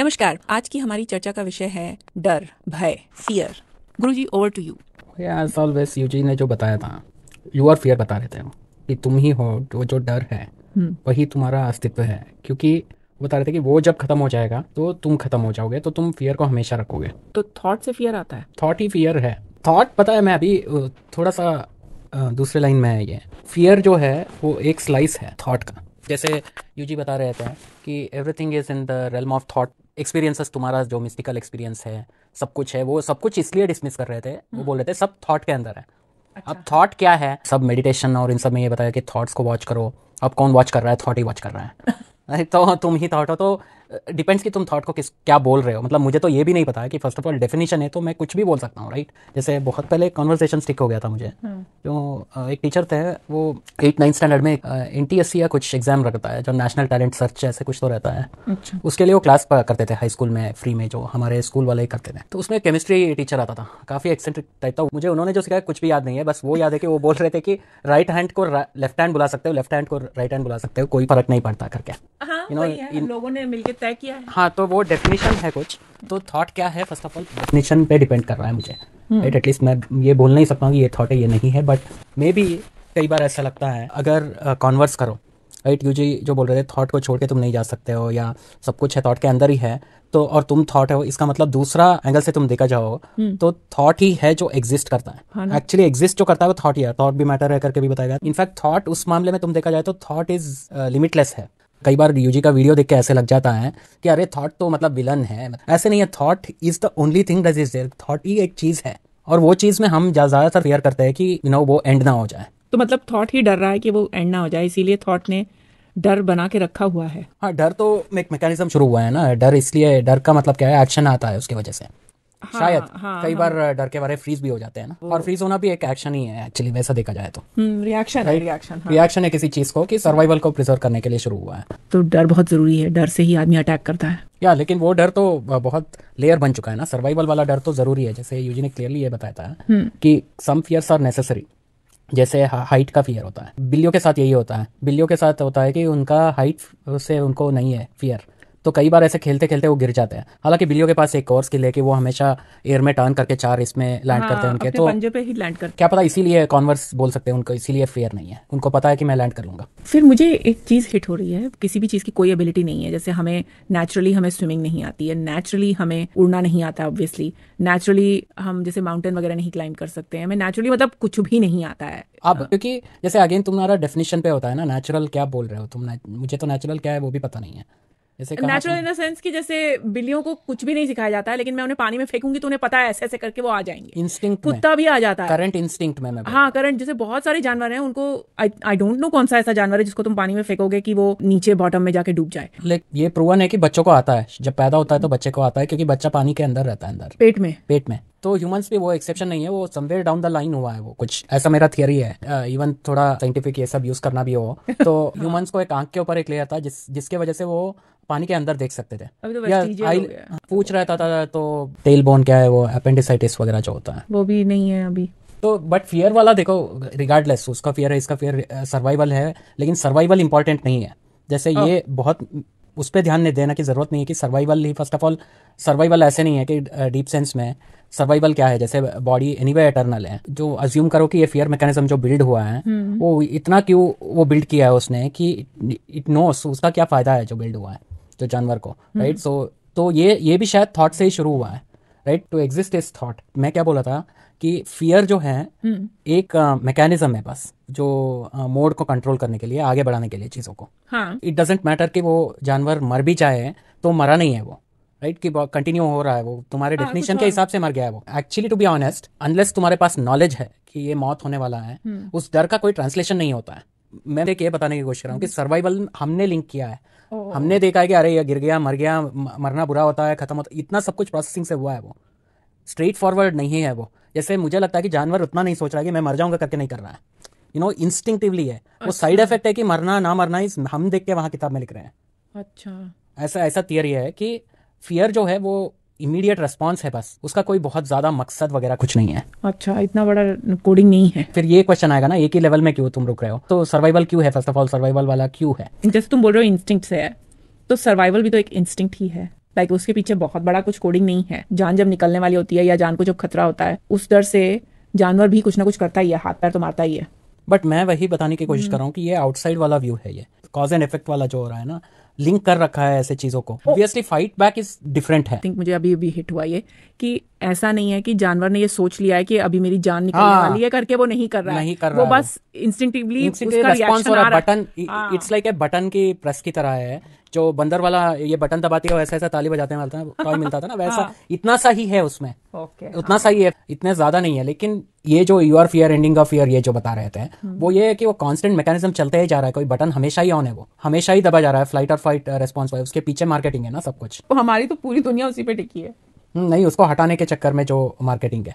नमस्कार आज की हमारी चर्चा का विषय है डर भय फियर गुरु जी over to you as UG ने जो बताया था यू आर फियर बता रहे थे कि तुम ही हो जो जो डर है हम्म। वही तुम्हारा अस्तित्व है क्योंकि बता रहे थे कि वो जब खत्म हो जाएगा तो तुम खत्म हो जाओगे तो तुम फियर को हमेशा रखोगे तो थॉट से फियर आता है थॉट ही फियर है थॉट पता है मैं अभी थोड़ा सा दूसरे लाइन में है ये फियर जो है वो एक स्लाइस है थॉट का जैसे यूजी बता रहे थे कि everything is in the realm of thought experiences तुम्हारा जो मिस्टिकल एक्सपीरियंस है सब कुछ है वो सब कुछ इसलिए डिसमिस कर रहे थे वो हम्म। बोल रहे थे सब थॉट के अंदर है अच्छा। अब थॉट क्या है सब मेडिटेशन और इन सब में ये बताया कि थॉट्स को वॉच करो अब कौन वॉच कर रहा है थॉट ही वॉच कर रहा है तो तुम ही थॉट हो तो डिपेंड्स कि तुम थॉट को किस क्या बोल रहे हो मतलब मुझे तो ये भी नहीं पता है कि फर्स्ट ऑफ ऑल डेफिनेशन है तो मैं कुछ भी बोल सकता हूँ राइट जैसे बहुत पहले कॉन्वर्सेशन स्टिक हो गया था मुझे हाँ। जो एक टीचर थे वो एट नाइन्थ स्टैंडर्ड में एन टी एस सी या कुछ एग्जाम रखता है जो नेशनल टैलेंट सर्च ऐसे कुछ तो रहता है अच्छा। उसके लिए वो क्लास करते थे हाई स्कूल में फ्री में जो हमारे स्कूल वाले ही करते थे तो उसमें केमिस्ट्री टीचर आता था काफ़ी एक्सेंट्रिक टाइप था मुझे उन्होंने जो सिखाया कुछ भी याद नहीं है बस वो याद है कि वो बोल रहे थे कि राइट हैंड को लेफ्ट हैंड बुला सकते हो लेफ्ट हैंड को राइट हैंड बुला सकते हो कोई फर्क नहीं पड़ता करके यू हाँ, नो इन लोगों ने मिलकर तय किया है हाँ तो वो डेफिनेशन है कुछ तो थॉट क्या है फर्स्ट ऑफ ऑल डेफिनेशन पे डिपेंड कर रहा है मुझे राइट हम्म। एटलीस्ट मैं ये बोल नहीं सकता हूँ कि ये थॉट है ये नहीं है बट मे बी कई बार ऐसा लगता है अगर कॉन्वर्स करो राइट यू जी जो बोल रहे थे थॉट को छोड़ के तुम नहीं जा सकते हो या सब कुछ है थॉट के अंदर ही है तो और तुम थॉट हो इसका मतलब दूसरा एंगल से तुम देखा जाओ हम्म। तो थॉट ही है जो एग्जिस्ट करता है एक्चुअली हाँ एग्जिस्ट जो करता है वो थॉट ही है थॉट भी मैटर है करके भी बताया गया इनफैक्ट थॉट उस मामले में तुम देखा जाए तो थॉट इज लिमिटलेस है कई बार यूजी का वीडियो देख के ऐसे लग जाता है कि अरे थॉट तो मतलब विलन है ऐसे नहीं है thought is the only thing that is there thought ही एक चीज़ है और वो चीज़ में हम ज़्यादातर फेयर करते हैं कि यू नो वो एंड ना हो जाए तो मतलब थॉट ही डर रहा है कि वो एंड ना हो जाए इसीलिए थॉट ने डर बना के रखा हुआ है हाँ डर तो एक मैकेनिज्म शुरू हुआ है ना डर इसलिए डर का मतलब क्या है एक्शन आता है उसकी वजह से हाँ, शायद हाँ, हाँ कई हाँ, बार डर के बारे फ्रीज भी हो जाते हैं ना और फ्रीज होना भी एक एक्शन ही है एक्चुअली वैसा देखा जाए तो रिएक्शन हम्म, है रिएक्शन हाँ। रिएक्शन है किसी चीज को कि सर्वाइवल को प्रिजर्व करने के लिए शुरू हुआ है तो डर बहुत जरूरी है डर से ही आदमी अटैक करता है या लेकिन वो डर तो बहुत लेयर बन चुका है ना सर्वाइवल वाला डर तो जरूरी है जैसे यूजी ने क्लियरली ये बताया है हम्म। कि सम फियर्स आर नेसेसरी जैसे हाइट का फियर होता है बिल्लियों के साथ यही होता है बिल्लियों के साथ होता है कि उनका हाइट से उनको नहीं है फियर तो कई बार ऐसे खेलते खेलते वो गिर जाते हैं हालांकि बिलियो के पास एक और स्किल है कि वो हमेशा एयर में टर्न करके चार इसमें लैंड हाँ, करते हैं हाँ, उनके तो पंजे पे ही लैंड करते क्या पता इसीलिए कॉन्वर्स बोल सकते हैं उनको इसीलिए फेयर नहीं है उनको पता है कि मैं लैंड कर लूंगा फिर मुझे एक चीज हिट हो रही है किसी भी चीज की कोई एबिलिटी नहीं है जैसे हमें नेचुरली हमें स्विमिंग नहीं आती है नेचुरली हमें उड़ना नहीं आता ऑब्वियसली नेचुरली हम जैसे माउंटेन वगैरह नहीं क्लाइंब कर सकते हैं हमें नेचुरली मतलब कुछ भी नहीं आता है अब क्योंकि जैसे अगेन तुम्हारा डेफिनेशन पे होता है ना नेचुरल क्या बोल रहे हो तुम मुझे तो नेचुरल क्या है वो भी पता नहीं है नेचुरल इन द सेंस कि जैसे बिल्लियों को कुछ भी नहीं सिखाया जाता है लेकिन मैं उन्हें पानी में फेंकूंगी तो उन्हें पता है ऐसे ऐसे करके वो आ जाएंगे इंस्टिंक्ट कुत्ता भी आ जाता है करंट इंस्टिंक्ट में हाँ करंट जैसे बहुत सारे जानवर हैं उनको आई डोंट नो कौन सा ऐसा जानवर है जिसको तुम पानी में फेंकोगे की वो नीचे बॉटम में जाके डूब जाए ये प्रूवन है की बच्चों को आता है जब पैदा होता है तो बच्चे को आता है क्योंकि बच्चा पानी के अंदर रहता है अंदर पेट में पेट में तो ह्यूमंस पे वो एक्सेप्शन नहीं है वो समवेयर डाउन द लाइन हुआ है वो कुछ ऐसा मेरा थियरी है इवन uh, थोड़ा साइंटिफिक ये सब यूज करना भी हो तो ह्यूमंस को एक आंख के ऊपर एक लेयर था जिस जिसके वजह से वो पानी के अंदर देख सकते थे तो या आई पूछ रहा था, था तो तेल बोन क्या है वो अपेंडिसाइटिस वगैरह जो होता है वो भी नहीं है अभी तो बट फियर वाला देखो रिगार्डलेस उसका फियर है इसका फियर सर्वाइवल है लेकिन सर्वाइवल इंपॉर्टेंट नहीं है जैसे हाँ। ये बहुत उस पर ध्यान नहीं देना की ज़रूरत नहीं है कि सर्वाइवल ही फर्स्ट ऑफ ऑल सर्वाइवल ऐसे नहीं है कि डीप सेंस में सर्वाइवल क्या है जैसे बॉडी एनी वे एटर्नल है जो अज्यूम करो कि ये फियर मैकेनिज्म जो बिल्ड हुआ है हम्म। वो इतना क्यों वो बिल्ड किया है उसने कि इट नोस उसका क्या फ़ायदा है जो बिल्ड हुआ है जो जानवर को राइट हम्म। सो तो ये ये भी शायद थॉट से ही शुरू हुआ है राइट टू एग्जिस्ट इस थॉट मैं क्या बोला था कि फियर जो है हम्म। एक मैकेनिज्म है बस जो मोड को कंट्रोल करने के लिए आगे बढ़ाने के लिए चीज़ों को इट डजेंट मैटर कि वो जानवर मर भी जाए तो मरा नहीं है वो राइट right? कि कंटिन्यू हो रहा है वो तुम्हारे डेफिनेशन हाँ, के हिसाब से मर गया है वो actually to be honest unless तुम्हारे पास नॉलेज है कि ये मौत होने वाला है हम्म। उस डर का कोई ट्रांसलेशन नहीं होता है मैं एक ये बताने की कोशिश कर रहा हूँ कि सर्वाइवल हम्म। हमने लिंक किया है हमने देखा है कि अरे ये गिर गया मर गया मरना बुरा होता है खत्म होता इतना सब कुछ प्रोसेसिंग से हुआ है वो स्ट्रेट फॉरवर्ड नहीं है वो जैसे मुझे लगता है कि जानवर उतना नहीं सोच रहा कि मैं मर जाऊंगा करके नहीं कर रहा है यू नो इंस्टिंगटिवली है अच्छा। वो साइड इफेक्ट है कि मरना ना मरना इस हम देख के वहाँ किताब में लिख रहे हैं अच्छा ऐसा ऐसा थियरी है कि फियर जो है वो इमीडिएट रेस्पॉन्स है बस उसका कोई बहुत ज्यादा मकसद वगैरह कुछ नहीं है अच्छा इतना बड़ा कोडिंग नहीं है फिर ये क्वेश्चन आएगा ना एक ही लेवल में क्यों तुम रुक रहे हो तो सर्वाइवल क्यों है फर्स्ट ऑफ ऑल सर्वाइवल वाला क्यों है जैसे तुम बोल रहे हो इंस्टिंक्ट से है तो सर्वाइवल भी तो एक इंस्टिंक्ट ही है लाइक like उसके पीछे बहुत बड़ा कुछ कोडिंग नहीं है जान जब निकलने वाली होती है या जान को जब खतरा होता है उस डर से जानवर भी कुछ ना कुछ करता ही है हाथ पैर तो मारता ही है बट मैं वही बताने की कोशिश हम्म। कर रहा हूँ कि ये आउटसाइड वाला व्यू है ये कॉज एंड इफेक्ट वाला जो हो रहा है ना लिंक कर रखा है ऐसे चीजों को obviously fight back is different है थिंक मुझे अभी अभी हिट हुआ ये कि ऐसा नहीं है कि जानवर ने ये सोच लिया है कि अभी मेरी जान निकलने हाँ। वाली है करके वो नहीं कर रहा नहीं कर रहा वो बस इंस्टिंक्टिवली उसका रिएक्शन आ रहा है button it's like a button की प्रेस की तरह है जो बंदर वाला ये बटन दबाती है वैसा ऐसा ताली बजाते हैं टॉय मिलता था ना वैसा हाँ। इतना सा ही है उसमें ओके हाँ। उतना सा ही है इतने ज्यादा नहीं है लेकिन ये जो you are fear ending of fear ये जो बता रहे थे हम्म। वो ये है कि वो कांस्टेंट मैकेनिज्म चलते ही जा रहा है कोई बटन हमेशा ही ऑन है वो हमेशा ही दबा जा रहा है फ्लाइट और फाइट रेस्पॉन्स उसके पीछे मार्केटिंग है ना सब कुछ तो हमारी तो पूरी दुनिया उसी पे टिकी है हम्म, नहीं उसको हटाने के चक्कर में जो मार्केटिंग है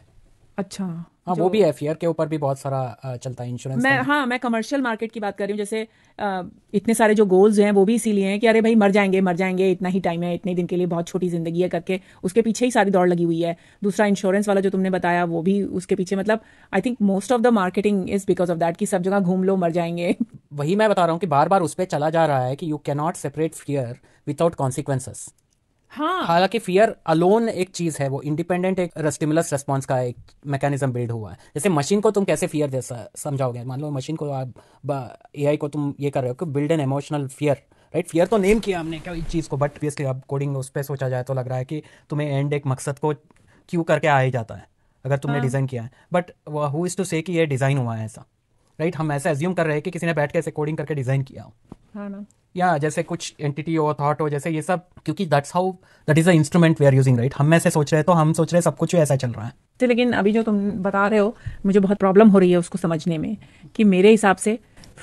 अच्छा हाँ वो भी एफ के ऊपर भी बहुत सारा चलता है इंश्योरेंस मैं तो। हाँ मैं कमर्शियल मार्केट की बात कर रही हूँ जैसे आ, इतने सारे जो गोल्स हैं वो भी इसीलिए हैं कि अरे भाई मर जाएंगे मर जाएंगे इतना ही टाइम है इतने दिन के लिए बहुत छोटी जिंदगी है करके उसके पीछे ही सारी दौड़ लगी हुई है दूसरा इंश्योरेंस वाला जो तुमने बताया वो भी उसके पीछे मतलब I think most of the marketing is because of that की सब जगह घूम लो मर जाएंगे वही मैं बता रहा हूँ कि बार बार उस पर चला जा रहा है कि you cannot separate fear without consequences हाँ हालांकि फियर अलोन एक चीज है वो इंडिपेंडेंट एक स्टिमुलस रेस्पॉन्स का एक मैकेनिज्म बिल्ड हुआ है जैसे मशीन को तुम कैसे फियर जैसा समझाओगे मान लो मशीन को आप ए को तुम ये कर रहे हो कि build an emotional fear right fear तो नेम किया हमने क्या इस चीज़ को बट बेसिकली अब कोडिंग उस पर सोचा जाए तो लग रहा है कि तुम्हें एंड एक मकसद को क्यों करके आ ही जाता है अगर तुमने डिज़ाइन हाँ। किया है बट हु इज़ टू से कि ये डिज़ाइन हुआ है ऐसा राइट हम ऐसा एज्यूम कर रहे हैं कि किसी ने बैठ के ऐसे कोडिंग करके डिज़ाइन किया हो हाँ ना या जैसे कुछ एंटिटी हो थॉट हो जैसे ये सब क्योंकि that's how that is a instrument we are using right हम ऐसे सोच रहे हैं तो हम सोच रहे हैं सब कुछ ऐसा चल रहा है तो लेकिन अभी जो तुम बता रहे हो मुझे बहुत प्रॉब्लम हो रही है उसको समझने में कि मेरे हिसाब से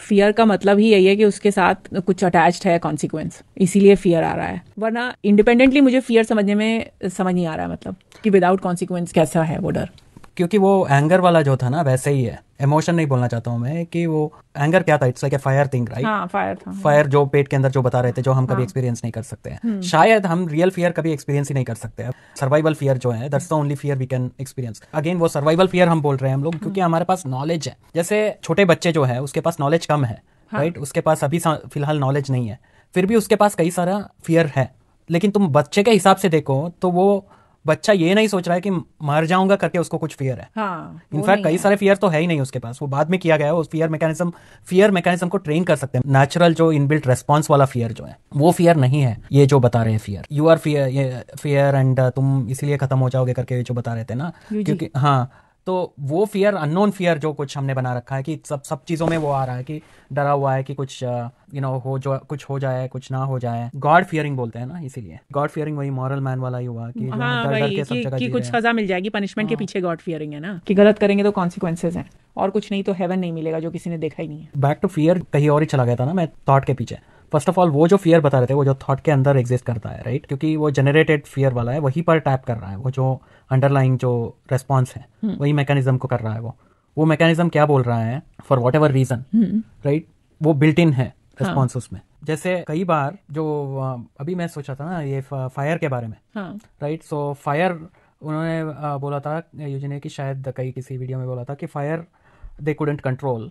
फियर का मतलब ही यही है कि उसके साथ कुछ अटैच है कॉन्सिक्वेंस इसीलिए फियर आ रहा है वरना इंडिपेंडेंटली मुझे फियर समझने में समझ नहीं आ रहा है मतलब कि विदाउट कॉन्सिक्वेंस कैसा है वो डर क्योंकि वो एंगर वाला जो था ना वैसे ही है इमोशन नहीं बोलना चाहता हूँ मैं कि वो एंगर क्या था it's like a fire thing right fire था फायर हाँ। जो पेट के अंदर जो बता रहे थे जो हम कभी एक्सपीरियंस हाँ। नहीं कर सकते हैं हम्म। शायद हम रियल फियर कभी एक्सपीरियंस ही नहीं कर सकते हैं सर्वाइवल फियर जो है that's the only fear we can experience again वो सर्वाइवल फियर हम बोल रहे हैं हम लोग क्योंकि हम्म। हमारे पास नॉलेज है जैसे छोटे बच्चे जो है उसके पास नॉलेज कम है राइट हाँ। उसके पास अभी फिलहाल नॉलेज नहीं है फिर भी उसके पास कई सारा फियर है लेकिन तुम बच्चे के हिसाब से देखो तो वो बच्चा ये नहीं सोच रहा है कि मर जाऊंगा करके उसको कुछ फियर है हाँ, कई सारे फियर तो है ही नहीं उसके पास वो बाद में किया गया है उस फियर मैकेनिज्म फियर मैकेनिज्म को ट्रेन कर सकते हैं नेचुरल जो इनबिल्ट रेस्पॉन्स वाला फियर जो है वो फियर नहीं है ये जो बता रहे हैं fear you are fear fear end तुम इसलिए खत्म हो जाओगे करके जो बता रहे थे ना क्योंकि हाँ तो वो फियर अननोन फियर जो कुछ हमने बना रखा है कि सब सब चीज़ों में वो आ रहा है कि डरा हुआ है कि कुछ यू uh, नो हो जो कुछ हो जाए कुछ ना हो जाए गॉड फियरिंग बोलते हैं ना इसीलिए गॉड फियरिंग वही मॉरल मैन वाला ही हुआ कि हाँ, डर, डर के सब जगह कि कुछ सजा मिल जाएगी पनिशमेंट हाँ. के पीछे गॉड फियरिंग है ना कि गलत करेंगे तो कॉन्सिक्वेंसेज है और कुछ नहीं तो हेवन नहीं मिलेगा जो किसी ने देखा ही नहीं है बैक टू फियर कहीं और ही चला गया था ना मैं थॉट के पीछे फर्स्ट ऑफ ऑल वो जो फियर बता रहे थे वो जो थॉट के अंदर एग्जिस्ट करता है राइट क्योंकि वो जनरेटेड फियर वाला है वही पर टैप कर रहा है वो जो अंडरलाइंग जो रेस्पॉन्स है हम्म। वही मैकेनिज्म को कर रहा है वो वो मैकेनिज्म क्या बोल रहा है for whatever reason right वो बिल्ट इन है रेस्पॉन्स हाँ। उसमें जैसे कई बार जो अभी मैं सोचा था ना ये फायर के बारे में राइट सो फायर उन्होंने बोला था ने कि शायद कई किसी वीडियो में बोला था कि fire they couldn't control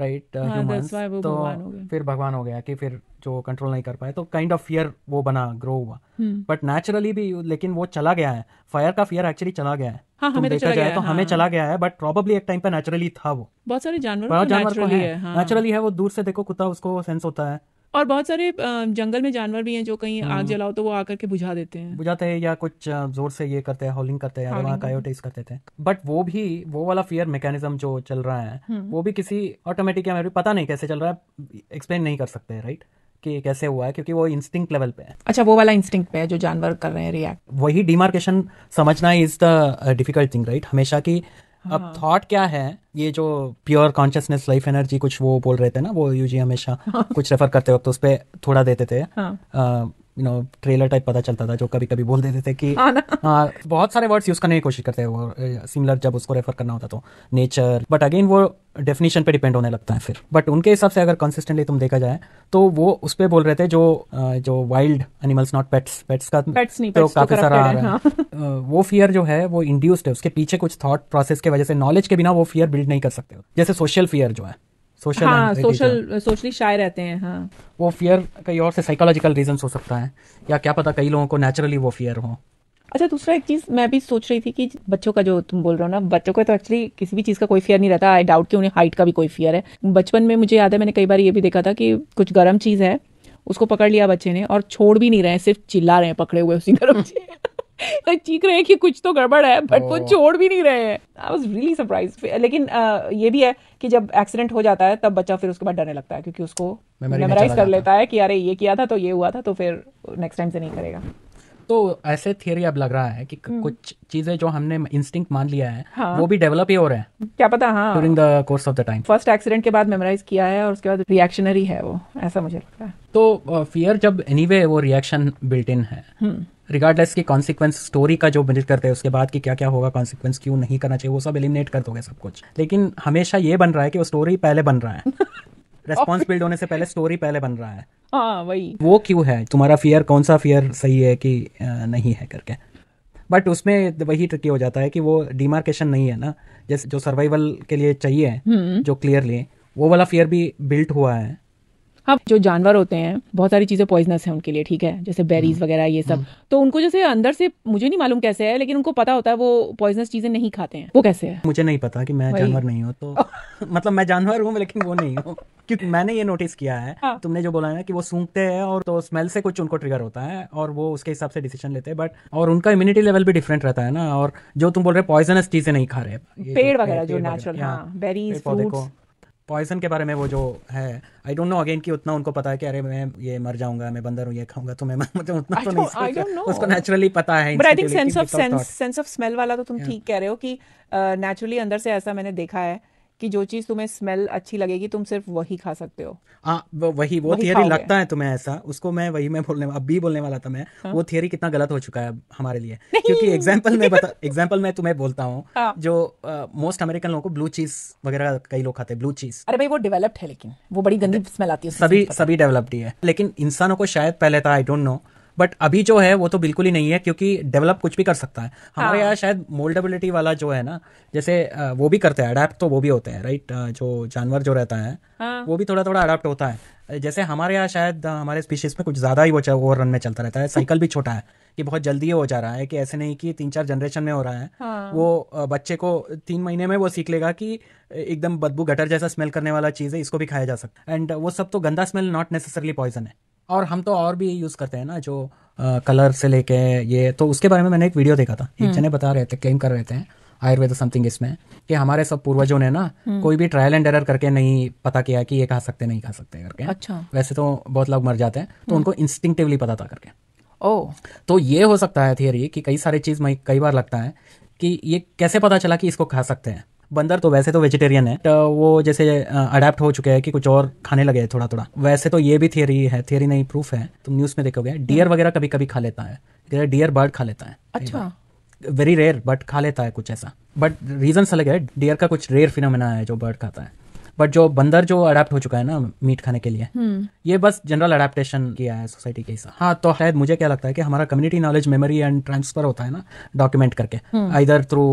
right हाँ, तो फिर भगवान हो गया कि फिर जो कंट्रोल नहीं कर पाए तो काइंड ऑफ फियर वो बना ग्रो हुआ बट हम्म। नेचुरली भी लेकिन वो चला गया है फायर का फियर एक्चुअली चला गया है हाँ, तो तो हाँ। चला गया है, तो हाँ, हमें चला गया है बट प्रोबेबली एक टाइम पे नेचुरली था वो बहुत सारे जानवर जानवर को है नेचुरली हाँ। है वो दूर से देखो कुत्ता उसको सेंस होता है और बहुत सारे जंगल में जानवर भी हैं जो कहीं आग हम्म। जलाओ तो वो आकर के बुझा देते हैं बुझाते हैं या कुछ जोर से ये करते हैं हॉलिंग करते हैं वहाँ करते थे बट वो भी वो वाला फियर मैकेनिज्म जो चल रहा है हम्म। वो भी किसी ऑटोमेटिक या मेरे पता नहीं कैसे चल रहा है एक्सप्लेन नहीं कर सकते राइट कि कैसे हुआ है क्योंकि वो इंस्टिंग लेवल पे है अच्छा वो वाला इंस्टिंग पे है जो जानवर कर रहे हैं रिएक्ट वही डिमार्केशन समझना is the difficult thing right हमेशा की अब थॉट हाँ। क्या है ये जो प्योर कॉन्शियसनेस लाइफ एनर्जी कुछ वो बोल रहे थे ना वो यूजी हमेशा हाँ। कुछ रेफर करते वक्त उस पर थोड़ा देते थे हाँ. यू नो ट्रेलर टाइप पता चलता था जो कभी कभी बोल देते थे कि हाँ, हाँ बहुत सारे वर्ड्स यूज करने की कोशिश करते हैं वो सिमिलर जब उसको रेफर करना होता तो नेचर बट अगेन वो डेफिनेशन पे डिपेंड होने लगता है फिर बट उनके हिसाब से अगर कंसिस्टेंटली तुम देखा जाए तो वो उस पर बोल रहे थे जो जो wild animals not pets pets का pets नहीं, तो काफी सारा आ रहा है हाँ। वो फियर जो है वो इंड्यूस्ड है उसके पीछे कुछ थॉट प्रोसेस के वजह से नॉलेज के बिना वो फियर बिल्ड नहीं कर सकते जैसे सोशल फियर जो है सोशल सोशल सोशली शाय रहते हैं हाँ वो फियर कई और से साइकोलॉजिकल रीजन हो सकता है या क्या पता कई लोगों को नेचुरली वो फियर हो अच्छा दूसरा एक चीज मैं भी सोच रही थी कि बच्चों का जो तुम बोल रहे हो ना बच्चों को तो एक्चुअली किसी भी चीज का कोई फियर नहीं रहता आई डाउट कि उन्हें हाइट का भी कोई फियर है बचपन में मुझे याद है मैंने कई बार ये भी देखा था कि कुछ गर्म चीज है उसको पकड़ लिया बच्चे ने और छोड़ भी नहीं रहे सिर्फ चिल्ला रहे हैं पकड़े हुए उसी गर्म चीज like, चीख रहे हैं कि कुछ तो गड़बड़ है बट वो छोड़ भी नहीं रहे हैं आई वॉज रियली सरप्राइज लेकिन ये भी है कि जब एक्सीडेंट हो जाता है तब बच्चा फिर उसके बाद डरने लगता है क्योंकि उसको मेमोराइज कर लेता है कि अरे ये किया था तो ये हुआ था तो फिर नेक्स्ट टाइम से नहीं करेगा तो ऐसे थियरी अब लग रहा है कि हम्म। कुछ चीजें जो हमने इंस्टिंग मान लिया है हाँ। वो भी डेवलप ही हो रहे हैं क्या पता हाँ during the course of the time first accident के बाद मेमोराइज किया है और उसके बाद रिएक्शनरी है वो ऐसा मुझे लगता है तो फियर uh, जब एनीवे anyway, वो रिएक्शन बिल्ट इन है हम्म। रिगार्डलेस की कॉन्सिक्वेंस स्टोरी का जो बिल्ड करते हैं उसके बाद की क्या क्या होगा कॉन्सिक्वेंस क्यों नहीं करना चाहिए वो सब एलिमिनेट कर दोगे सब कुछ लेकिन हमेशा ये बन रहा है कि वो स्टोरी पहले बन रहा है रेस्पॉन्स बिल्ड होने से पहले स्टोरी पहले बन रहा है हाँ वही वो क्यों है तुम्हारा फियर कौन सा फियर सही है कि नहीं है करके बट उसमें वही ट्रिकी हो जाता है कि वो डिमार्केशन नहीं है ना जैसे जो सर्वाइवल के लिए चाहिए हम्म। जो क्लियरली वो वाला फियर भी बिल्ट हुआ है अब हाँ, जो जानवर होते हैं बहुत सारी चीज़ें पॉइजनस है उनके लिए ठीक है जैसे बेरीज हम्म। वगैरह ये सब हम्म। तो उनको जैसे अंदर से मुझे नहीं मालूम कैसे है लेकिन उनको पता होता है वो पॉइजनस चीज़ें नहीं खाते हैं वो कैसे है मुझे नहीं पता कि मैं जानवर नहीं हूँ तो मतलब मैं जानवर हूँ लेकिन वो नहीं हूँ क्योंकि मैंने ये नोटिस किया है हाँ। तुमने जो बोला है कि वो सूंघते हैं और तो स्मेल से कुछ उनको ट्रिगर होता है और वो उसके हिसाब से डिसीजन लेते हैं बट और उनका इम्यूनिटी लेवल भी डिफरेंट रहता है ना और जो तुम बोल रहे पॉइजनस चीजें नहीं खा रहे पेड़ वगैरह जो नेचुरल हाँ। हाँ, बेरीज पॉइजन के बारे में वो जो है आई डोंट नो अगेन कि उतना उनको पता है कि अरे मैं ये मर जाऊंगा मैं बंदर हूँ ये खाऊंगा तो मैं मतलब उतना तो नहीं उसको नेचुरली पता है but I think sense of sense of smell वाला तो तुम ठीक कह रहे हो कि नेचुरली uh, अंदर से ऐसा मैंने देखा है कि जो चीज तुम्हें स्मेल अच्छी लगेगी तुम सिर्फ वही खा सकते हो आ, हाँ, वही वो थियरी लगता है तुम्हें ऐसा उसको मैं वही मैं बोलने अब भी बोलने वाला था मैं हा? वो थियरी कितना गलत हो चुका है हमारे लिए क्योंकि एग्जाम्पल में एग्जाम्पल मैं तुम्हें बोलता हूँ हाँ। जो मोस्ट अमेरिकन लोगों को ब्लू चीज वगैरह कई लोग खाते हैं ब्लू चीज अरे भाई वो डेवलप्ड है लेकिन वो बड़ी गंदी स्मेल आती है सभी सभी डेवलप्ड ही है लेकिन इंसानों को शायद पहले था आई डोंट नो बट अभी जो है वो तो बिल्कुल ही नहीं है क्योंकि डेवलप कुछ भी कर सकता है हाँ। हमारे यहाँ शायद मोल्डेबिलिटी वाला जो है ना जैसे वो भी करते हैं अडेप्ट तो वो भी होते हैं राइट जो जानवर जो रहता है हाँ। वो भी थोड़ा थोड़ा अडेप्ट होता है जैसे हमारे यहाँ शायद हमारे स्पीशीज में कुछ ज़्यादा ही वो ओवर रन में चलता रहता है साइकिल भी छोटा है कि बहुत जल्दी हो जा रहा है कि ऐसे नहीं कि तीन चार जनरेशन में हो रहा है हाँ। वो बच्चे को तीन महीने में वो सीख लेगा कि एकदम बदबू गटर जैसा स्मेल करने वाला चीज़ है इसको भी खाया जा सकता है एंड वो सब तो गंदा स्मेल नॉट नेसेसरली पॉइजन है और हम तो और भी यूज़ करते हैं ना जो कलर से लेके ये तो उसके बारे में मैंने एक वीडियो देखा था एक हम्म। जने बता रहे थे क्लेम कर रहे थे आयुर्वेद समथिंग इसमें कि हमारे सब पूर्वजों ने ना हम्म। कोई भी ट्रायल एंड एरर करके नहीं पता किया कि ये खा सकते नहीं खा सकते करके अच्छा वैसे तो बहुत लोग मर जाते हैं तो हम्म। उनको इंस्टिंक्टिवली पता था करके ओ तो ये हो सकता है थियरी कि कई सारी चीज कई बार लगता है कि ये कैसे पता चला कि इसको खा सकते हैं बंदर तो वैसे तो वेजिटेरियन है तो वो जैसे अडेप्ट हो चुके हैं कि कुछ और खाने लगे हैं थोड़ा थोड़ा वैसे तो ये भी थियरी है थियरी नहीं प्रूफ है तुम न्यूज़ में देखोगे डियर हम्म। वगैरह कभी कभी खा लेता है डियर बर्ड खा लेता है अच्छा वेरी रेयर बट खा लेता है कुछ ऐसा बट रीजन अलग है डियर का कुछ रेयर फिनोमिना है जो बर्ड खाता है बट जो बंदर जो अडेप्ट हो चुका है ना मीट खाने के लिए हम्म। ये बस जनरल अडेप्टेशन किया है सोसाइटी के हिसाब हाँ तो शायद मुझे क्या लगता है कि हमारा community knowledge memory and transfer होता है ना डॉक्यूमेंट करके इधर हम्म। थ्रू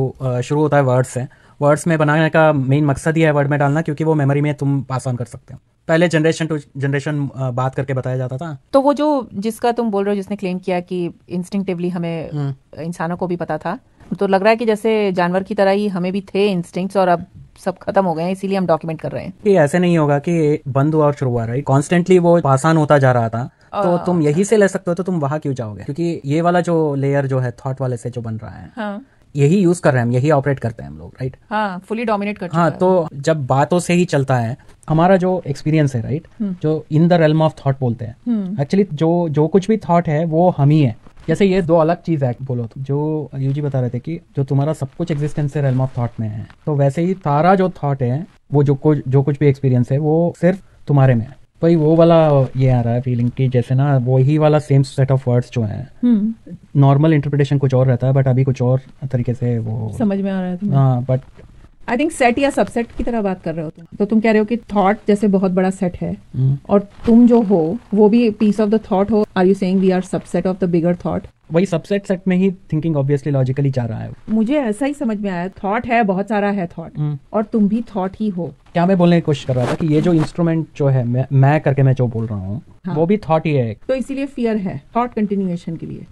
शुरू होता है वर्ड्स से वर्ड्स में बनाने का मेन मकसद ही है वर्ड में डालना क्योंकि वो मेमोरी में तुम पास ऑन कर सकते हो पहले जनरेशन टू जनरेशन बात करके बताया जाता था तो वो जो जिसका तुम बोल रहे हो जिसने क्लेम किया कि इंस्टिंक्टिवली हमें हम्म। इंसानों को भी पता था तो लग रहा है कि जैसे जानवर की तरह ही हमें भी थे इंस्टिंक्ट्स और अब सब खत्म हो गए हैं इसीलिए हम डॉक्यूमेंट कर रहे हैं ये ऐसे नहीं होगा कि बंद हुआ और शुरू हुआ राइट कॉन्स्टेंटली वो आसान होता जा रहा था तो हाँ। तुम यही से ले सकते हो तो तुम वहां क्यों जाओगे क्योंकि ये वाला जो लेयर जो है थॉट वाले से जो बन रहा है हाँ। यही यूज कर रहे हैं हम यही ऑपरेट करते हैं हम लोग राइट हाँ फुली डोमिनेट करते हाँ तो जब बातों से ही चलता है हमारा जो एक्सपीरियंस है राइट हम्म। जो in the realm of thought बोलते हैं एक्चुअली हम्म। जो जो कुछ भी थॉट है वो हम ही है जैसे ये दो अलग चीज है बोलो तो जो अयु जी बता रहे थे कि जो तुम्हारा सब कुछ एग्जिस्टेंस है रेलम ऑफ थॉट में है तो वैसे ही तारा जो थॉट है वो जो कुछ जो कुछ भी एक्सपीरियंस है वो सिर्फ तुम्हारे में है भाई वो वाला ये आ रहा है फीलिंग कि जैसे ना ही वाला सेम सेट ऑफ वर्ड्स जो है नॉर्मल इंटरप्रिटेशन कुछ और रहता है बट अभी कुछ और तरीके से वो समझ में आ रहा है हाँ बट आई थिंक सेट या सबसेट की तरह बात कर रहे हो तुम तो तुम कह रहे हो कि थॉट जैसे बहुत बड़ा सेट है हम्म। और तुम जो हो वो भी पीस ऑफ द थॉट हो are you saying we are subset of the bigger thought वही सबसेट सेट में ही थिंकिंग ऑब्वियसली लॉजिकली जा रहा है मुझे ऐसा ही समझ में आया थॉट है बहुत सारा है थॉट हम्म। और तुम भी थॉट ही हो क्या मैं बोलने की कोशिश कर रहा था कि ये जो इंस्ट्रूमेंट जो है मैं, मैं करके मैं जो बोल रहा हूँ हाँ। वो भी थॉट ही है तो इसीलिए फियर है थॉट कंटिन्यूएशन के लिए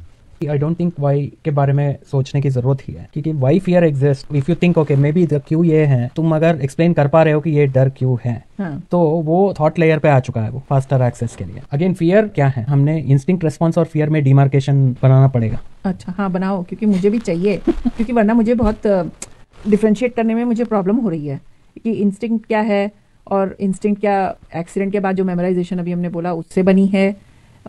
कि आई डोंट थिंक वाई के बारे में सोचने की जरूरत ही है क्योंकि why fear exist if you think okay maybe क्यू ये है तुम अगर एक्सप्लेन कर पा रहे हो कि ये डर क्यों है हाँ. तो वो थॉट लेयर पे आ चुका है वो फास्टर एक्सेस के लिए अगेन फियर क्या है हमने इंस्टिंक्ट रेस्पॉन्स और फियर में डिमार्केशन बनाना पड़ेगा अच्छा हाँ बनाओ क्योंकि मुझे भी चाहिए क्योंकि वरना मुझे बहुत डिफ्रेंशिएट uh, करने में मुझे प्रॉब्लम हो रही है कि इंस्टिंक्ट क्या है और इंस्टिंक्ट क्या एक्सीडेंट के बाद जो मेमोराइजेशन अभी हमने बोला उससे बनी है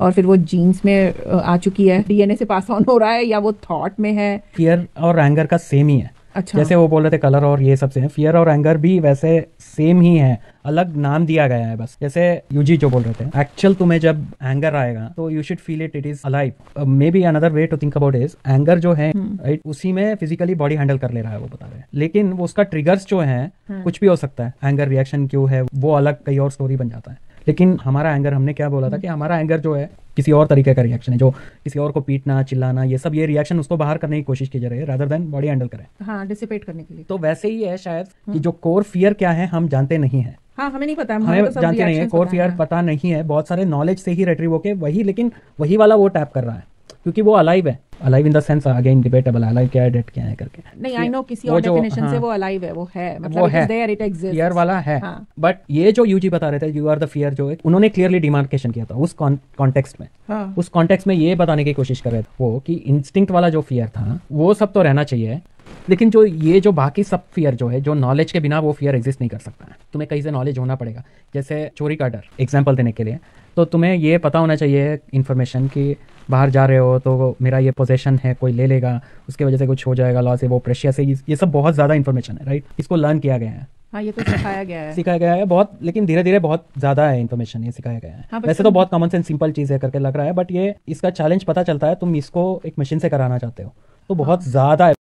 और फिर वो जीन्स में आ चुकी है डीएनए से पास ऑन हो रहा है या वो थॉट में है फियर और एंगर का सेम ही है अच्छा जैसे वो बोल रहे थे कलर और ये सबसे फियर और एंगर भी वैसे सेम ही है अलग नाम दिया गया है बस जैसे यूजी जो बोल रहे थे एक्चुअल तुम्हें जब एंगर आएगा तो you should feel it it is alive maybe another way to think about is anger जो है राइट हम्म। उसी में फिजिकली बॉडी हैंडल कर ले रहा है वो बता रहे हैं लेकिन उसका ट्रिगर्स जो है हम्म। कुछ भी हो सकता है एंगर रिएक्शन क्यों है वो अलग कई और स्टोरी बन जाता है लेकिन हमारा एंगर हमने क्या बोला था कि हमारा एंगर जो है किसी और तरीके का रिएक्शन है जो किसी और को पीटना चिल्लाना ये सब ये रिएक्शन उसको बाहर करने की कोशिश की जा रही है रादर देन बॉडी हैंडल करें हाँ डिसिपेट करने के लिए तो वैसे ही है शायद कि हम्म। जो कोर फियर क्या है हम जानते नहीं है हाँ हमें नहीं पता हमें तो जानते नहीं है कोर फियर पता नहीं है बहुत सारे नॉलेज से ही रेट्रीव होके वही लेकिन वही वाला वो टैप कर रहा है क्योंकि वो अलाइव है alive in the sense again debatable alive क्या है डेड क्या है करके नहीं आई नो किसी और डेफिनेशन हाँ, से वो अलाइव है वो है मतलब वो है देयर इट एग्जिस्ट्स फियर वाला है बट हाँ. ये जो यूजी बता रहे थे यू आर द फियर जो है उन्होंने क्लियरली डिमार्केशन किया था उस कॉन्टेक्स्ट में हाँ. उस कॉन्टेक्स्ट में ये बताने की कोशिश कर रहे थे वो कि इंस्टिंक्ट वाला जो फियर था वो सब तो रहना चाहिए लेकिन जो ये जो बाकी सब फियर जो है जो नॉलेज के बिना वो फियर एग्जिस्ट नहीं कर सकता है तुम्हें कहीं से नॉलेज होना पड़ेगा जैसे चोरी का डर एग्जाम्पल देने के लिए तो तुम्हें ये पता होना चाहिए इन्फॉर्मेशन की बाहर जा रहे हो तो मेरा ये पोजेशन है कोई ले लेगा उसकी वजह से कुछ हो जाएगा लॉस है वो प्रेशिया से ये सब बहुत ज़्यादा इन्फॉर्मेशन है राइट इसको लर्न किया गया है हाँ ये तो सिखाया गया है सिखाया गया है बहुत लेकिन धीरे धीरे बहुत ज्यादा है इन्फॉर्मेशन ये सिखाया गया है हाँ, वैसे तो बहुत कॉमन सेंस सिंपल चीज है करके लग रहा है बट ये इसका चैलेंज पता चलता है तुम इसको एक मशीन से कराना चाहते हो तो हाँ। बहुत हाँ. ज्यादा है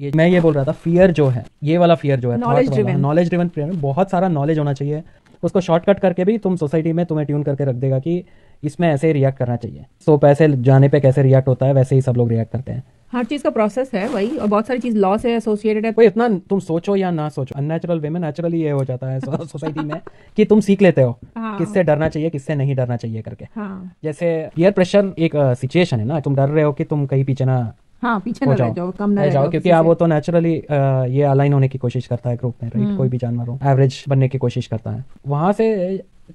ये मैं ये बोल रहा था फियर जो है ये वाला फियर जो है नॉलेज ड्रिवन फियर में बहुत सारा नॉलेज होना चाहिए उसको शॉर्टकट करके भी तुम सोसाइटी में तुम्हें ट्यून करके रख देगा कि इसमें ऐसे रिएक्ट करना चाहिए सो पैसे जाने पे कैसे रिएक्ट होता है वैसे ही सब लोग रिएक्ट करते हैं हर चीज का प्रोसेस है वही और बहुत सारी चीज लॉ से एसोसिएटेड है कोई इतना तुम सोचो या ना सोचो अननेचुरल वे में नेचुरली ये हो जाता है सोसाइटी में कि तुम सीख लेते हो हाँ। किससे डरना चाहिए किससे नहीं डरना चाहिए करके हाँ। जैसे पियर प्रेशर एक सिचुएशन है ना तुम डर रहे हो कि तुम कहीं पीछे ना हाँ पीछे ना जाओ कम ना जाओ क्योंकि आप वो तो नेचुरली ये अलाइन होने की कोशिश करता है ग्रुप में राइट हम्म। कोई भी जानवर हो एवरेज बनने की कोशिश करता है वहां से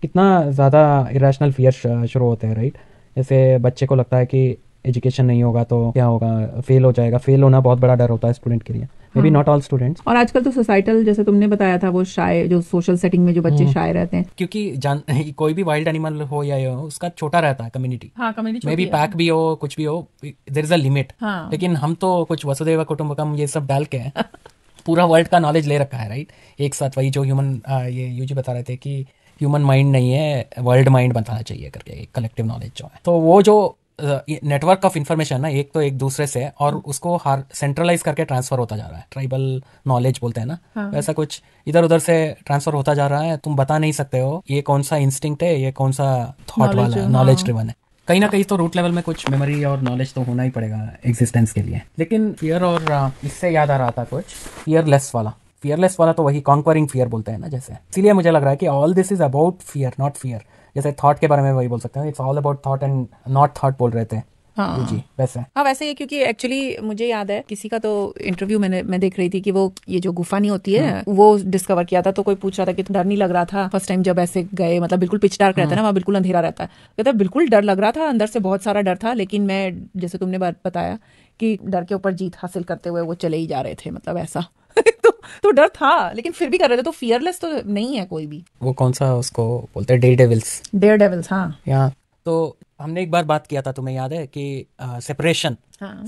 कितना ज़्यादा इरेशनल फियर शुरू होते हैं राइट जैसे बच्चे को लगता है कि एजुकेशन नहीं होगा तो क्या होगा फेल हो जाएगा फेल होना बहुत बड़ा डर होता है स्टूडेंट के लिए maybe not all students और आजकल तो सोसाइटल जैसे तुमने बताया था वो शाय जो सोशल सेटिंग में जो बच्चे शाय hmm. रहते हैं क्योंकि जान कोई भी वाइल्ड एनिमल हो या हो उसका छोटा रहता है कम्युनिटी हाँ कम्युनिटी मे बी पैक भी हो कुछ भी हो देर इज अ लिमिट लेकिन हम तो कुछ वसुदेव कुटुम्बकम ये सब डाल के पूरा वर्ल्ड का नॉलेज ले रखा है राइट एक साथ वही जो ह्यूमन ये यूजी बता रहे थे कि ह्यूमन माइंड नहीं है वर्ल्ड माइंड बताना चाहिए करके कलेक्टिव नॉलेज जो है तो वो जो नेटवर्क ऑफ इन्फॉर्मेशन ना एक तो एक दूसरे से और हाँ। उसको हर सेंट्रलाइज करके ट्रांसफर होता जा रहा है ट्राइबल नॉलेज बोलते हैं ना हाँ, हाँ। वैसा कुछ इधर उधर से ट्रांसफर होता जा रहा है तुम बता नहीं सकते हो ये कौन सा इंस्टिंक्ट है ये कौन सा थॉट वाला है नॉलेज ड्रिवन हाँ। है कहीं ना कहीं तो रूट लेवल में कुछ मेमोरी और नॉलेज तो होना ही पड़ेगा एग्जिस्टेंस के लिए लेकिन फियर और इससे याद आ रहा था कुछ फियरलेस वाला फियरलेस वाला तो वही कॉन्क्वरिंग फियर बोलते हैं ना जैसे इसलिए मुझे लग रहा है कि all this is about fear not fear जैसे थॉट के बारे में वही बोल सकते हैं it's all about thought and not thought बोल रहे थे हाँ जी वैसे हाँ वैसे ही क्योंकि एक्चुअली मुझे याद है किसी का तो इंटरव्यू मैंने मैं देख रही थी कि वो ये जो गुफा नहीं होती है हाँ। वो डिस्कवर किया था तो कोई पूछ रहा था कि डर नहीं लग रहा था फर्स्ट टाइम जब ऐसे गए मतलब बिल्कुल पिच डार्क रहता है ना हाँ। वहाँ बिल्कुल अंधेरा रहता है कहता तो बिल्कुल डर लग रहा था अंदर से बहुत सारा डर था लेकिन मैं जैसे तुमने बताया कि डर के ऊपर जीत हासिल करते हुए वो चले ही जा रहे थे मतलब ऐसा तो तो डर था लेकिन फिर भी कर रहे थे तो फियरलेस तो नहीं है कोई भी वो कौन सा उसको बोलते हैं डेयर डेविल्स डेयर डेविल्स हाँ यहाँ तो हमने एक बार बात किया था तुम्हें याद है कि सेपरेशन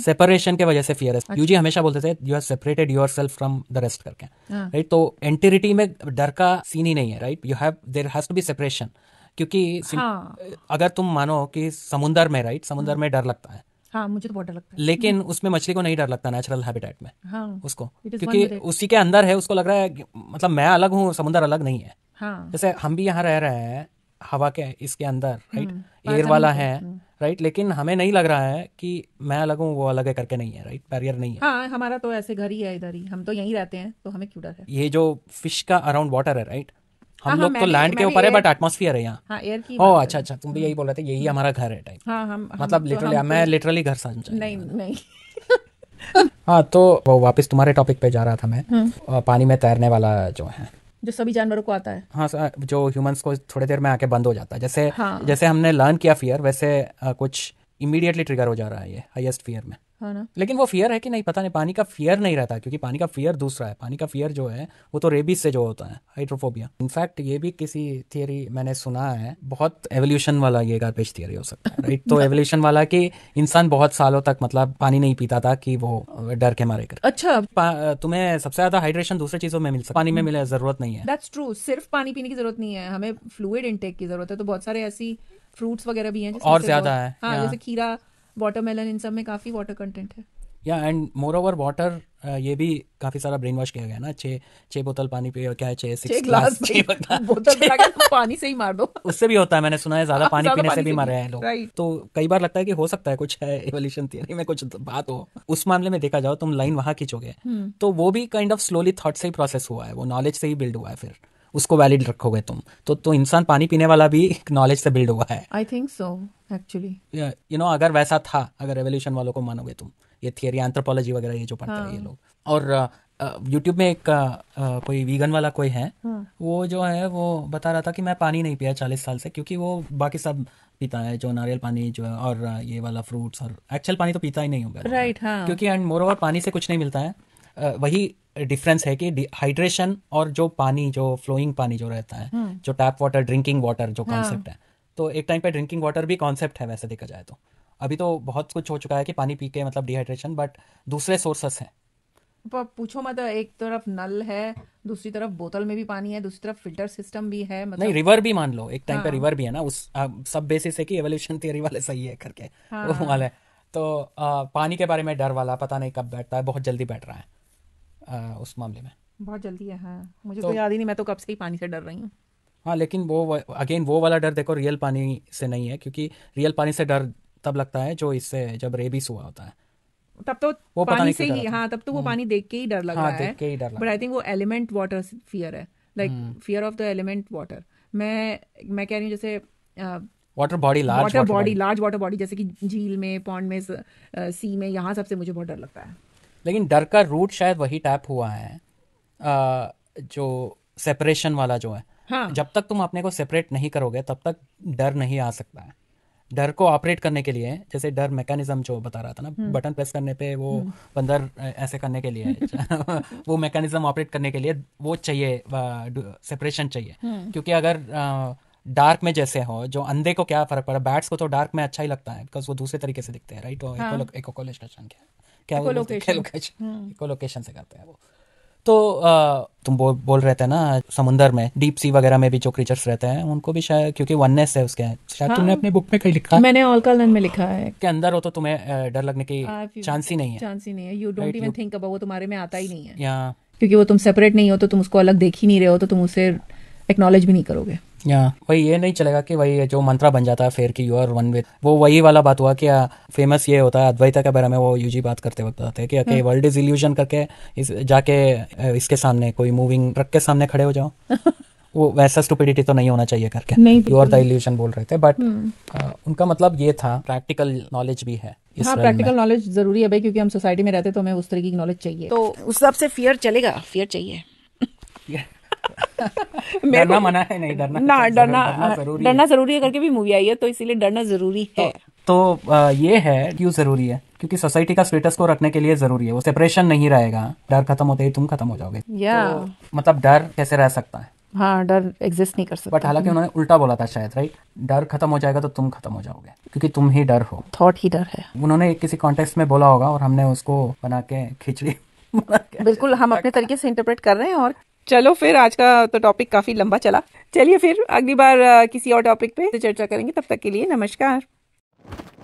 सेपरेशन हाँ। के वजह से फियर है यूजी हमेशा बोलते थे you have separated yourself from the rest करके राइट हाँ। तो एंटिरिटी में डर का सीन ही नहीं है right you have there has to be separation क्योंकि हाँ. अगर तुम मानो कि समुंदर में राइट समुंदर हाँ। में डर लगता है हाँ मुझे तो बहुत डर लगता है लेकिन उसमें मछली को नहीं डर लगता नेचुरल हैबिटेट में हाँ, उसको क्योंकि उसी के अंदर है उसको लग रहा है मतलब मैं अलग हूँ समुद्र अलग नहीं है हाँ, जैसे हम भी यहाँ रह रहे हैं हवा के इसके अंदर हम्म, राइट एयर वाला हम्म। है राइट लेकिन हमें नहीं लग रहा है कि मैं अलग हूँ वो अलग है करके नहीं है राइट बैरियर नहीं है हाँ, हमारा तो ऐसे घर ही है इधर ही हम तो यहीं रहते हैं तो हमें क्यों डर है ये जो फिश का अराउंड वाटर है राइट हम हाँ, हाँ, लोग तो लैंड के ऊपर है बट एटमोसफियर है यहाँ ओ हाँ, oh, अच्छा अच्छा तुम भी यही बोल रहे थे यही हमारा घर है टाइप मतलब लिटरली तो तो मैं लिटरली घर समझा नहीं हाँ तो वो वापस तुम्हारे टॉपिक पे जा रहा था मैं हम्म। पानी में तैरने वाला जो है जो सभी जानवरों को आता है हाँ जो ह्यूमंस को थोड़ी देर में आके बंद हो जाता है जैसे हाँ। जैसे हमने लर्न किया फियर वैसे आ, कुछ इमीडिएटली ट्रिगर हो जा रहा है ये हाईएस्ट फियर में हाँ लेकिन वो फियर है कि नहीं पता नहीं पानी का फियर नहीं रहता क्योंकि पानी का फियर दूसरा है पानी का फियर जो है वो तो रेबीज से जो होता है हाइड्रोफोबिया इनफैक्ट ये भी किसी थियरी मैंने सुना है बहुत एवोल्यूशन वाला ये गार्बेज थियरी हो सकता है राइट तो एवोल्यूशन वाला कि इंसान बहुत सालों तक मतलब पानी नहीं पीता था कि वो डर के मारे कर अच्छा तुम्हें सबसे ज्यादा हाइड्रेशन दूसरी चीजों में मिल सकता पानी में मिले जरूरत नहीं है दैट्स ट्रू सिर्फ पानी पीने की जरूरत नहीं है हमें फ्लूड इनटेक की जरूरत है तो बहुत सारे ऐसी फ्रूट्स वगैरह भी हैं और ज्यादा है हाँ, जैसे खीरा वाटरमेलन इन सब में काफ़ी वाटर कंटेंट है या एंड मोर ओवर वाटर ये भी काफी सारा ब्रेन वॉश किया गया ना छे छे बोतल पानी पिए और क्या है छे सिक्स ग्लास छे बोतल पानी से ही मार दो उससे भी होता है मैंने सुना है ज्यादा हाँ, पानी पीने से भी मर रहे हैं लोग तो कई बार लगता है कि हो सकता है कुछ है एवोल्यूशन थियरी में कुछ बात हो उस मामले में देखा जाओ तुम लाइन वहां खींचोगे हम्म। तो वो भी काइंड ऑफ स्लोली थॉट से ही प्रोसेस हुआ है वो नॉलेज से ही बिल्ड हुआ है फिर उसको वैलिड रखोगे तुम तो तो इंसान पानी पीने वाला भी नॉलेज से बिल्ड हुआ है I think so actually you know अगर वैसा था अगर रेवोल्यूशन वालों को मानोगे तुम ये थियरी एंथ्रोपोलॉजी वगैरह ये जो पढ़ते हैं हाँ. ये लोग और यूट्यूब में एक कोई वीगन वाला कोई है हाँ. वो जो है वो बता रहा था कि मैं पानी नहीं पिया चालीस साल से क्योंकि वो बाकी सब पीता है जो नारियल पानी जो है और ये वाला फ्रूट्स और एक्चुअल पानी तो पीता ही नहीं होगा राइट right, हाँ. क्योंकि एंड मोर ओवर पानी से कुछ नहीं मिलता है वही डिफरेंस है कि हाइड्रेशन और जो पानी जो फ्लोइंग पानी जो रहता है हुँ. हम्म। जो टैप वाटर ड्रिंकिंग वाटर जो कॉन्सेप्ट हाँ। है तो एक टाइम पे ड्रिंकिंग वाटर भी कॉन्सेप्ट है वैसे देखा जाए तो अभी तो बहुत कुछ हो चुका है कि पानी पी के मतलब डिहाइड्रेशन बट दूसरे सोर्सेस हैं पूछो मत एक तरफ नल है दूसरी तरफ बोतल में भी पानी है दूसरी तरफ फिल्टर सिस्टम भी है मतलब नहीं रिवर भी मान लो एक टाइम हाँ। पे रिवर भी है ना उस आ, सब बेसिस है कि एवोल्यूशन थियरी वाले सही है करके हाँ। वो वाले तो आ, पानी के बारे में डर वाला पता नहीं कब बैठता है बहुत जल्दी बैठ रहा है आ, उस मामले में बहुत जल्दी है हाँ मुझे तो, तो याद ही नहीं मैं तो कब से ही पानी से डर रही हूँ हाँ लेकिन वो अगेन वो वाला डर देखो रियल पानी से नहीं है क्योंकि रियल पानी से डर तब लगता है जो इससे जब रेबीस हुआ होता है तब तो वो पानी से ही हाँ तब तो वो हम्म। पानी देख के ही डर लग हाँ, ही डर बट आई थिंक वो एलिमेंट वाटर फियर है like fear of the element water मैं मैं कह रही हूँ जैसे water body large water body large water body जैसे कि झील में पॉन्ड में सी में यहाँ सबसे मुझे बहुत डर लगता है लेकिन डर का रूट शायद वही टाइप हुआ है जो सेपरेशन वाला जो है हाँ. जब तक तुम अपने को सेपरेट नहीं करोगे तब तक डर नहीं आ सकता है डर को ऑपरेट करने के लिए जैसे डर मैकेनिज्म जो बता रहा था ना बटन हम्म। प्रेस करने पे वो हम्म। बंदर ऐसे करने के लिए वो मैकेनिज्म ऑपरेट करने के लिए वो चाहिए सेपरेशन चाहिए हम्म। क्योंकि अगर डार्क में जैसे हो जो अंधे को क्या फर्क पड़ा बैट्स को तो डार्क में अच्छा ही लगता है बिकॉज वो दूसरे तरीके से दिखते हैं राइट और हाँ. क्या लोकेशन hmm. से करते हैं वो तो आ, तुम बो, बोल रहे थे ना समुंदर में डीप सी वगैरह में भी जो क्रीचर्स रहते हैं उनको भी शायद क्योंकि वननेस है उसके शायद हाँ, तुमने अपने बुक में कहीं लिखा मैंने ऑल ऑलकालन में लिखा है के अंदर हो तो तुम्हें डर लगने की चांस ही नहीं है चांस ही नहीं है you don't even think about वो तुम्हारे में आता ही नहीं है या क्योंकि वो तुम सेपरेट नहीं हो तो तुम उसको अलग देख ही नहीं रहे हो तो तुम उसे एक्नॉलेज भी नहीं करोगे या वही ये नहीं चलेगा कि वही जो मंत्रा बन जाता है फेयर की यू आर वन विद वो वही वाला बात हुआ कि फेमस uh, ये होता है अद्वैता के बारे में वो यूजी बात करते वक्त आते हैं कि वर्ल्ड इज इल्यूजन करके इस जाके uh, इसके सामने कोई मूविंग ट्रक के सामने खड़े हो जाओ वो वैसा स्टूपिडिटी तो नहीं होना चाहिए करके यू आर द इल्यूजन बोल रहे थे बट hmm. uh, उनका मतलब ये था प्रैक्टिकल नॉलेज भी है हाँ प्रैक्टिकल नॉलेज जरूरी है भाई क्योंकि हम सोसाइटी में रहते तो हमें उस तरीके की नॉलेज चाहिए तो उस हिसाब से फियर चलेगा फियर चाहिए डरना मना है नहीं डरना ना डरना डरना हाँ, जरूरी है करके भी मूवी आई है तो इसीलिए डरना जरूरी तो- है तो ये है क्यों जरूरी है क्योंकि सोसाइटी का स्टेटस को रखने के लिए जरूरी है वो सेपरेशन नहीं रहेगा डर खत्म होते ही तुम खत्म हो जाओगे या तो मतलब डर कैसे रह सकता है हाँ डर एग्जिस्ट नहीं कर सकता बट हालांकि उन्होंने उल्टा बोला था शायद राइट डर खत्म हो जाएगा तो तुम खत्म हो जाओगे क्योंकि तुम ही डर हो थॉट ही डर है उन्होंने किसी कॉन्टेक्स्ट में बोला होगा और हमने उसको बना के खिचड़ी बिल्कुल हम अपने तरीके से इंटरप्रेट कर रहे हैं और चलो फिर आज का तो टॉपिक काफी लंबा चला चलिए फिर अगली बार किसी और टॉपिक पे चर्चा करेंगे तब तक के लिए नमस्कार